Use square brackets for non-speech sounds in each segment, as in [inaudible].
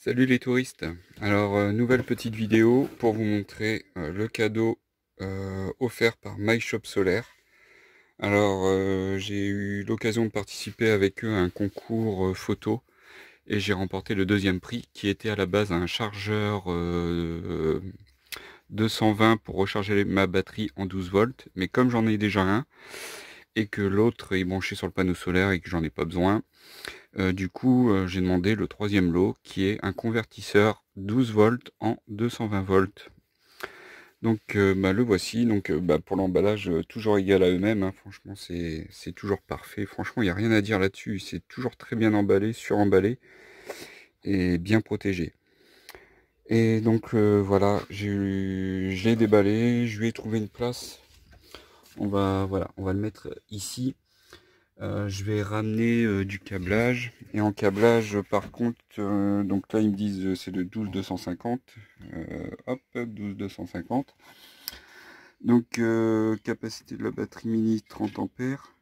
Salut les touristes Alors, euh, nouvelle petite vidéo pour vous montrer euh, le cadeau euh, offert par My Solaire. Alors, j'ai eu l'occasion de participer avec eux à un concours photo et j'ai remporté le deuxième prix qui était à la base un chargeur 220 pour recharger ma batterie en 12 volts. Mais comme j'en ai déjà un, et que l'autre est branché sur le panneau solaire et que j'en ai pas besoin. Euh, du coup, euh, j'ai demandé le troisième lot qui est un convertisseur 12 volts en 220 volts. Donc euh, bah, le voici, donc bah, pour l'emballage toujours égal à eux-mêmes, hein. franchement c'est toujours parfait, franchement il n'y a rien à dire là-dessus, c'est toujours très bien emballé, suremballé et bien protégé. Et donc voilà, J'ai déballé, je lui ai trouvé une place on va, voilà, on va le mettre ici. Euh, je vais ramener euh, du câblage. Et en câblage, par contre, euh, donc là, ils me disent c'est de 12 250. hop, 12 250. Donc, capacité de la batterie mini 30 ampères.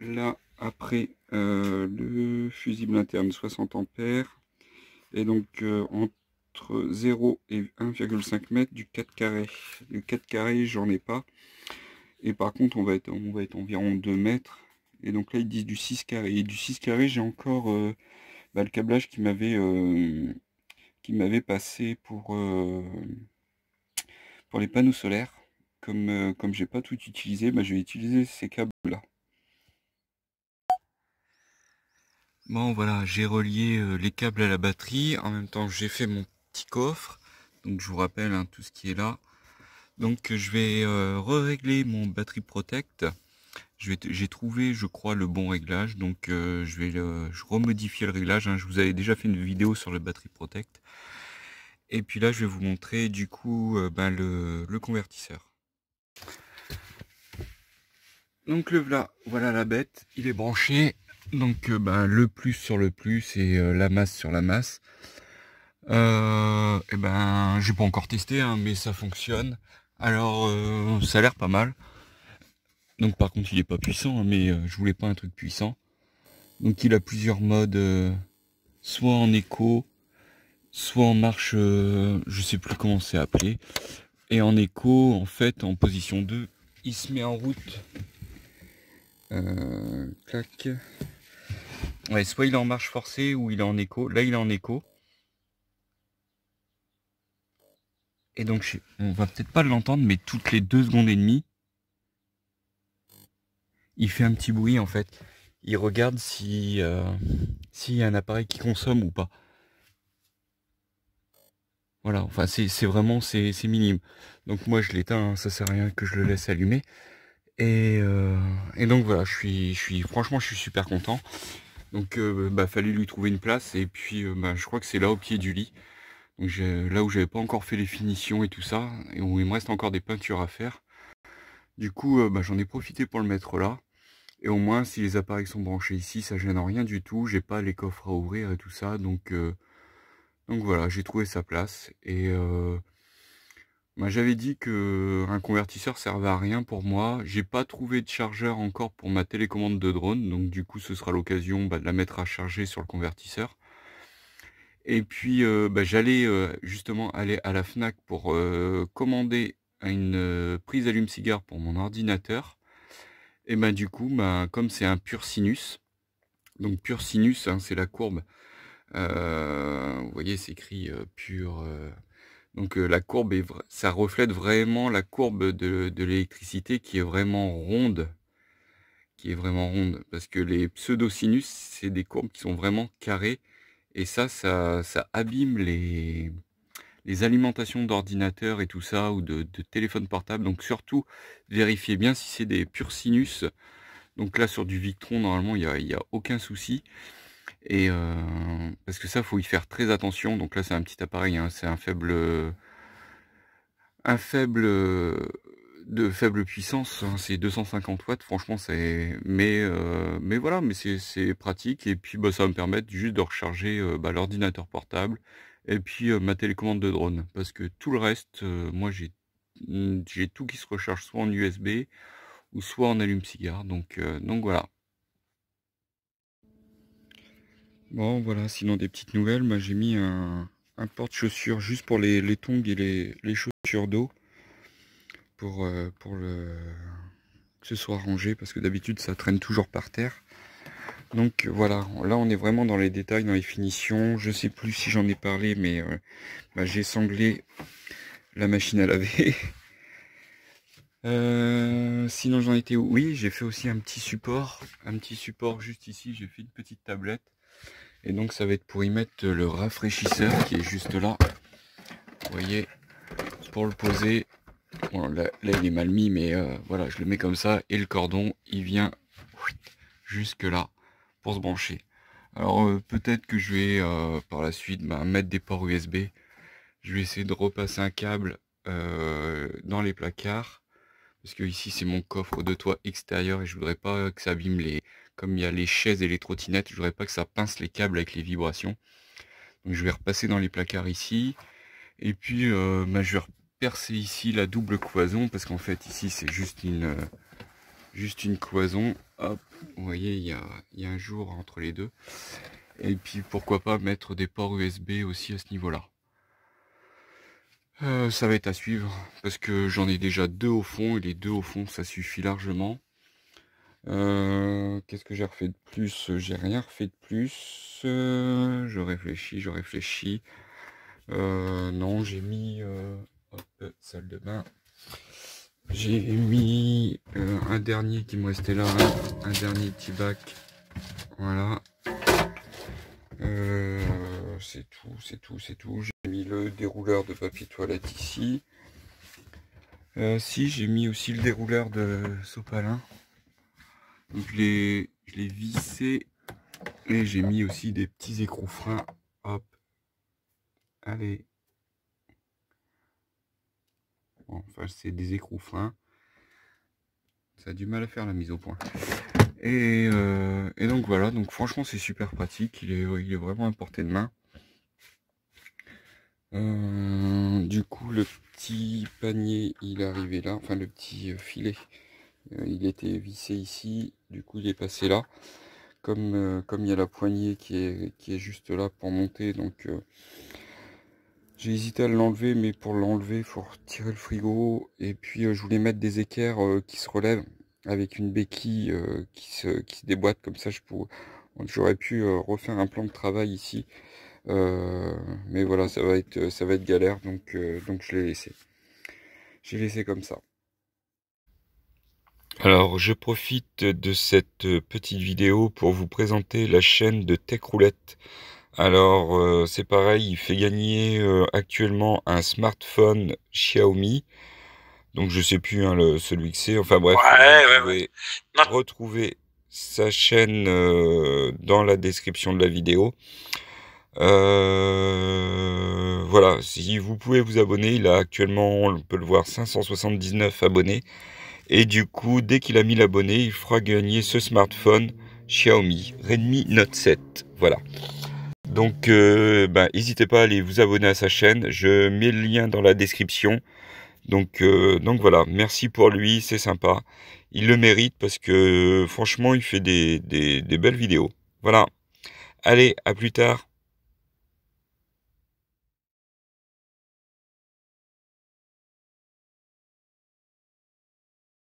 Là, après, le fusible interne 60 ampères. Et donc, en entre 0 et 1,5 mètre du 4 carré. Le 4 carré, j'en ai pas. Et par contre, on va être, on va être environ 2 mètres. Et donc là, ils disent du 6 carré. Et du 6 carré, j'ai encore euh, bah, le câblage qui m'avait euh, qui m'avait passé pour, euh, pour les panneaux solaires. Comme, comme j'ai pas tout utilisé, bah, je vais utiliser ces câbles-là. Bon voilà, j'ai relié les câbles à la batterie, en même temps j'ai fait mon coffre. Donc je vous rappelle hein, tout ce qui est là. Donc je vais euh, régler mon batterie protect. J'ai trouvé, je crois, le bon réglage. Donc euh, je vais le euh, remodifier le réglage. Hein. Je vous avais déjà fait une vidéo sur le batterie protect. Et puis là, je vais vous montrer du coup ben, le, le, convertisseur. Donc le voilà, voilà la bête. Il est branché. Donc ben, le plus sur le plus et la masse sur la masse. Euh, et eh ben, j'ai pas encore testé, hein, mais ça fonctionne. Alors, euh, ça a l'air pas mal. Donc, par contre, il est pas puissant, hein, mais euh, je voulais pas un truc puissant. Donc, il a plusieurs modes, euh, soit en écho, soit en marche, je sais plus comment c'est appelé. Et en écho, en fait, en position 2, il se met en route. clac. Ouais, soit il est en marche forcée ou il est en écho. Là, il est en écho. Et donc, on va peut-être pas l'entendre, mais toutes les deux secondes et demie, il fait un petit bruit en fait. Il regarde si euh, s'il y a un appareil qui consomme ou pas. Voilà, enfin c'est vraiment c'est minime. Donc moi je l'éteins, hein, ça sert à rien que je le laisse allumer. Et, euh, et donc voilà, je suis, je suis franchement je suis super content. Donc euh, bah, fallait lui trouver une place et puis bah, je crois que c'est là au pied du lit là où j'avais pas encore fait les finitions et tout ça, et où il me reste encore des peintures à faire. Du coup, euh, bah, j'en ai profité pour le mettre là. Et au moins, si les appareils sont branchés ici, ça gêne rien du tout. J'ai pas les coffres à ouvrir et tout ça. Donc, euh, donc voilà, j'ai trouvé sa place. Et euh, bah, j'avais dit que un convertisseur servait à rien pour moi. J'ai pas trouvé de chargeur encore pour ma télécommande de drone. Donc du coup, ce sera l'occasion bah, de la mettre à charger sur le convertisseur. Et puis, bah, j'allais justement aller à la FNAC pour commander une prise allume-cigare pour mon ordinateur. Et ben du coup, bah, comme c'est un pur sinus, donc pur sinus, hein, c'est la courbe. vous voyez, c'est écrit pur. donc la courbe, est ça reflète vraiment la courbe de, de l'électricité qui est vraiment ronde. Qui est vraiment ronde. Parce que les pseudo-sinus, c'est des courbes qui sont vraiment carrées et ça, ça, abîme les, les alimentations d'ordinateurs et tout ça, ou de, de, portables. Donc surtout, vérifiez bien si c'est des purs sinus. Donc là, sur du Victron, normalement, il n'y a, aucun souci. Et euh, parce que ça, il faut y faire très attention. Donc là, c'est un petit appareil, hein. c'est un faible, un faible de faible puissance, hein, c'est 250 watts, franchement c'est... Mais, euh, mais voilà, mais c'est pratique, et puis bah, ça va me permettre juste de recharger euh, bah, l'ordinateur portable, et puis euh, ma télécommande de drone, parce que tout le reste, moi hmm, j'ai tout qui se recharge soit en USB, ou soit en allume-cigare, donc, donc voilà. Bon voilà, sinon des petites nouvelles, moi j'ai mis un, porte-chaussures juste pour les, les tongs et les chaussures d'eau. Euh, pour, le, que ce soit rangé parce que d'habitude ça traîne toujours par terre. Donc voilà, là on est vraiment dans les détails, dans les finitions. Je sais plus si j'en ai parlé, mais euh, bah, j'ai sanglé la machine à laver. [laughs] Euh, sinon j'en étais Oui, j'ai fait aussi un petit support, un petit support juste ici. J'ai fait une petite tablette, et donc ça va être pour y mettre le rafraîchisseur qui est juste là. Vous voyez, pour le poser là, il est mal mis, mais euh, voilà, je le mets comme ça. Et le cordon, il vient jusque là pour se brancher. Alors euh, peut-être que je vais euh, par la suite ben, mettre des ports USB. Je vais essayer de repasser un câble dans les placards. Parce que ici c'est mon coffre de toit extérieur et je voudrais pas que ça abîme les. Comme il y a les chaises et les trottinettes, je voudrais pas que ça pince les câbles avec les vibrations. Donc je vais repasser dans les placards ici. Et puis, euh, ben, percer ici la double cloison parce qu'en fait ici c'est juste une euh, juste une cloison hop vous voyez il y a, un jour entre les deux et puis pourquoi pas mettre des ports USB aussi à ce niveau là euh, ça va être à suivre parce que j'en ai déjà deux au fond et les deux au fond ça suffit largement euh, qu'est-ce que j'ai refait de plus j'ai rien refait de plus je réfléchis je réfléchis non j'ai mis euh, salle de bain. J'ai mis euh, un dernier qui me restait là, hein. un, dernier petit bac. Voilà. Euh, c'est tout, c'est tout, c'est tout. J'ai mis le dérouleur de papier toilette ici. si, j'ai mis aussi le dérouleur de sopalin. Donc je l'ai vissé et j'ai mis aussi des petits écrous freins. Hop. Allez enfin, c'est des écrous fins. Ça a du mal à faire la mise au point. Et, euh, donc voilà, donc franchement c'est super pratique, il est, est vraiment à portée de main. Euh, du coup le petit panier il est arrivé là, enfin le petit euh, filet il était vissé ici, du coup il est passé là. Comme, comme il y a la poignée qui est, qui est juste là pour monter, donc j'ai hésité à l'enlever, mais pour l'enlever, il faut retirer le frigo. Et puis, euh, je voulais mettre des équerres euh, qui se relèvent avec une béquille euh, qui, se, qui, déboîte. Comme ça, j'aurais pu refaire un plan de travail ici. mais voilà, ça va être, ça va être galère, donc, donc je l'ai laissé. J'ai laissé comme ça. Alors, je profite de cette petite vidéo pour vous présenter la chaîne de Tech Roulette. Alors euh, c'est pareil, il fait gagner euh, actuellement un smartphone Xiaomi. Donc je sais plus hein, celui que c'est. Enfin bref, vous pouvez retrouver sa chaîne euh, dans la description de la vidéo. voilà, si vous pouvez vous abonner, il a actuellement, on peut le voir, 579 abonnés. Et du coup, dès qu'il a 1000 abonnés, il fera gagner ce smartphone Xiaomi Redmi Note 7. Voilà. Donc euh, ben, n'hésitez pas à aller vous abonner à sa chaîne. Je mets le lien dans la description. Donc, euh, donc voilà, merci pour lui, c'est sympa. Il le mérite parce que franchement, il fait des, des belles vidéos. Voilà. Allez, à plus tard.